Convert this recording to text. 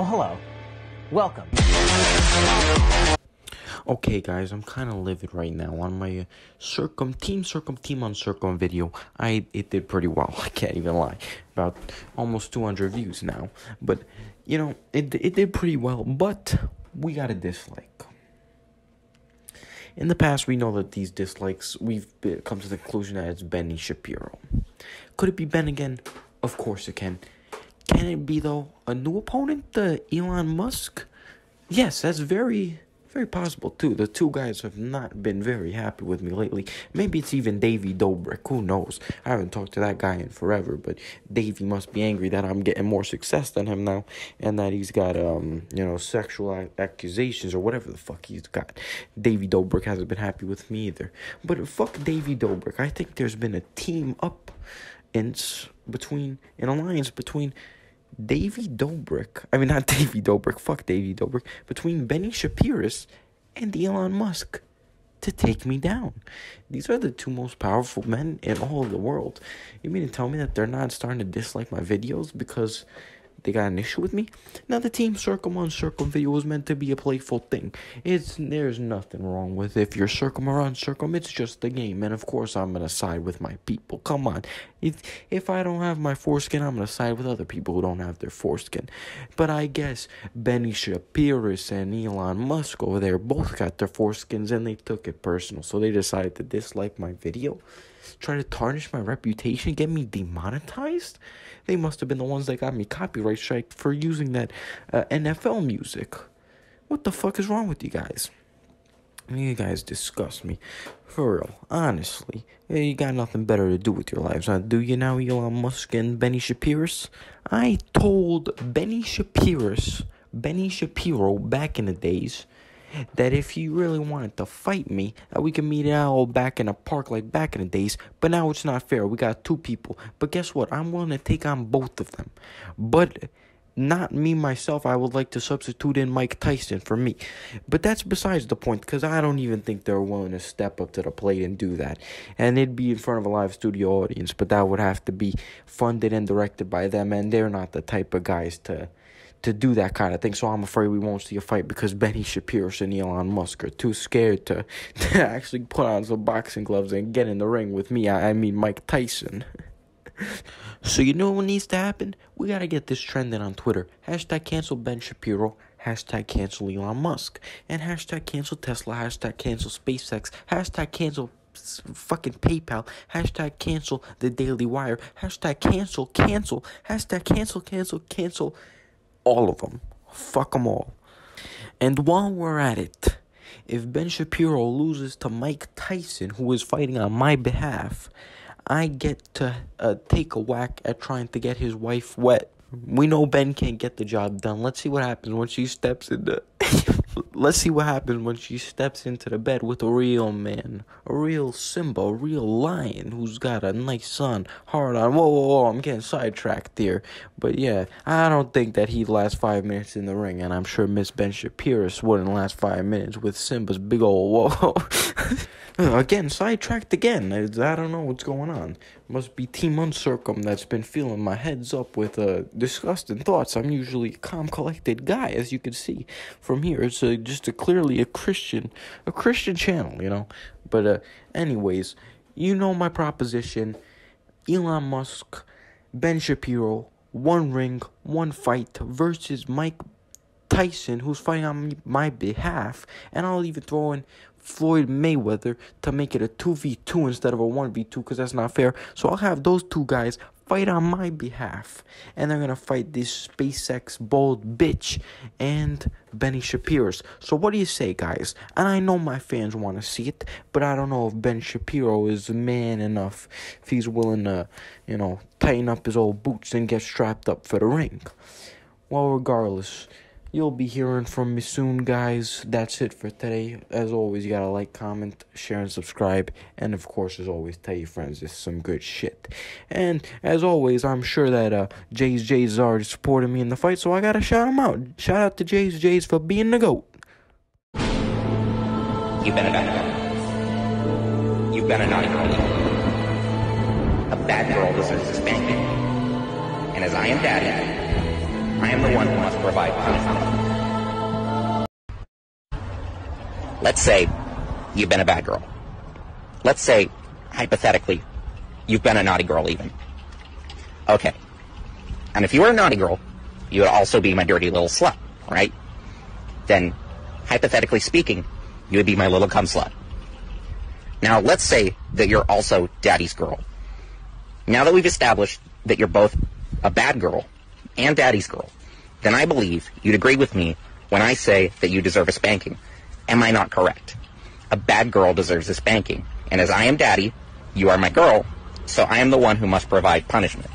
Oh, hello. Welcome. Okay, guys, I'm kind of livid right now on my uh, circum team, circum team on circum video. I it did pretty well. I can't even lie. About almost 200 views now, but you know it it did pretty well. But we got a dislike. In the past, we know that these dislikes we've come to the conclusion that it's Benny Shapiro. Could it be Ben again? Of course it can. Can it be though a new opponent, the Elon Musk? Yes, that's very very possible too. The two guys have not been very happy with me lately. Maybe it's even Davy Dobrik. Who knows? I haven't talked to that guy in forever, but Davy must be angry that I'm getting more success than him now, and that he's got um you know sexual accusations or whatever the fuck he's got. Davy Dobrik hasn't been happy with me either. But fuck Davy Dobrik. I think there's been a team up, in between an alliance between Davy Dobrik. I mean, not Davy Dobrik. Fuck Davy Dobrik. Between Benny Shapiris and Elon Musk to take me down. These are the two most powerful men in all of the world. You mean to tell me that they're not starting to dislike my videos because they got an issue with me? Now the team circle on circum video was meant to be a playful thing. It's there's nothing wrong with if you're circle or on circum. It's just the game, and of course I'm gonna side with my people. Come on, if if I don't have my foreskin, I'm gonna side with other people who don't have their foreskin. But I guess Benny Shapiris and Elon Musk over there both got their foreskins, and they took it personal, so they decided to dislike my video try to tarnish my reputation, get me demonetized? They must have been the ones that got me copyright strike for using that uh, NFL music. What the fuck is wrong with you guys? You guys disgust me. For real. Honestly. You got nothing better to do with your lives, huh? Do you now, Elon Musk and Benny Shapiro's? I told Benny Shapiro's, Benny Shapiro back in the days that if you really wanted to fight me, that uh, we could meet out back in a park like back in the days. But now it's not fair. We got two people. But guess what? I'm willing to take on both of them. But not me myself. I would like to substitute in Mike Tyson for me. But that's besides the point because I don't even think they're willing to step up to the plate and do that. And it'd be in front of a live studio audience, but that would have to be funded and directed by them, and they're not the type of guys to to do that kind of thing. So I'm afraid we won't see a fight because Benny Shapiro and Elon Musk are too scared to, to actually put on some boxing gloves and get in the ring with me. I, I mean, Mike Tyson. so you know what needs to happen? We gotta get this trending on Twitter. Hashtag cancel Ben Shapiro. Hashtag cancel Elon Musk. And hashtag cancel Tesla. Hashtag cancel SpaceX. Hashtag cancel fucking PayPal. Hashtag cancel the Daily Wire. Hashtag cancel, cancel. Hashtag cancel, cancel, cancel all of them. Fuck them all. And while we're at it, if Ben Shapiro loses to Mike Tyson, who is fighting on my behalf, I get to uh, take a whack at trying to get his wife wet. We know Ben can't get the job done. Let's see what happens when she steps in the. let's see what happens when she steps into the bed with a real man, a real Simba, a real lion who's got a nice son, hard on. Whoa, whoa, whoa! I'm getting sidetracked here, but yeah, I don't think that he'd last five minutes in the ring, and I'm sure Miss Ben Shapiris wouldn't last five minutes with Simba's big old whoa. Uh, again, sidetracked again. I, I, don't know what's going on. Must be Team Uncircum that's been filling my heads up with uh, disgusting thoughts. I'm usually a calm, collected guy, as you can see from here. It's just a clearly a Christian, a Christian channel, you know. But uh, anyways, you know my proposition. Elon Musk, Ben Shapiro, one ring, one fight versus Mike Tyson, who's fighting on my behalf, and I'll even throw in Floyd Mayweather to make it a 2v2 instead of a 1v2 because that's not fair. So I'll have those two guys fight on my behalf. And they're going to fight this SpaceX bald bitch and Benny Shapiro's. So what do you say, guys? And I know my fans want to see it, but I don't know if Ben Shapiro is man enough, if he's willing to, you know, tighten up his old boots and get strapped up for the ring. Well, regardless. You'll be hearing from me soon, guys. That's it for today. As always, you gotta like, comment, share, and subscribe. And of course, as always, tell your friends this is some good shit. And as always, I'm sure that uh, Jay's Jay's is already supporting me in the fight, so I gotta shout him out. Shout out to Jay's Jay's for being the GOAT. You better not. You better not call A bad girl deserves a spanking. And as I am daddy, I am the one who must provide punishment. Let's say you've been a bad girl. Let's say, hypothetically, you've been a naughty girl even. Okay. And if you were a naughty girl, you would also be my dirty little slut, right? Then, hypothetically speaking, you would be my little cum slut. Now, let's say that you're also daddy's girl. Now that we've established that you're both a bad girl and daddy's girl, then I believe you'd agree with me when I say that you deserve a spanking. Am I not correct? A bad girl deserves a spanking. And as I am daddy, you are my girl, so I am the one who must provide punishment.